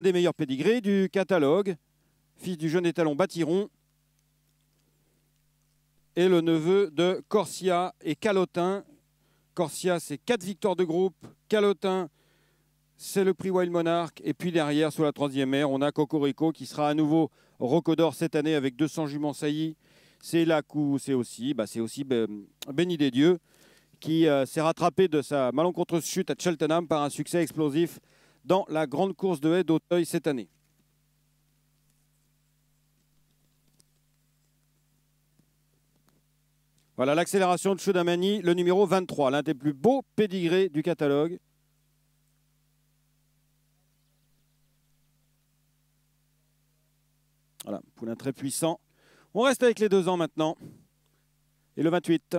des meilleurs pédigrés du catalogue, fils du jeune étalon Batiron et le neveu de Corsia et Calotin. Corsia, c'est quatre victoires de groupe. Calotin, c'est le prix Wild Monarch. Et puis derrière, sous la troisième ère, on a Cocorico qui sera à nouveau Rocodor cette année avec 200 juments saillies. C'est la c'est aussi, bah, c'est aussi bah, béni des dieux qui euh, s'est rattrapé de sa malencontreuse chute à Cheltenham par un succès explosif dans la grande course de haie d'Auteuil cette année. Voilà l'accélération de Choudamani, le numéro 23, l'un des plus beaux pédigrés du catalogue. Voilà, poulain très puissant. On reste avec les deux ans maintenant. Et le 28.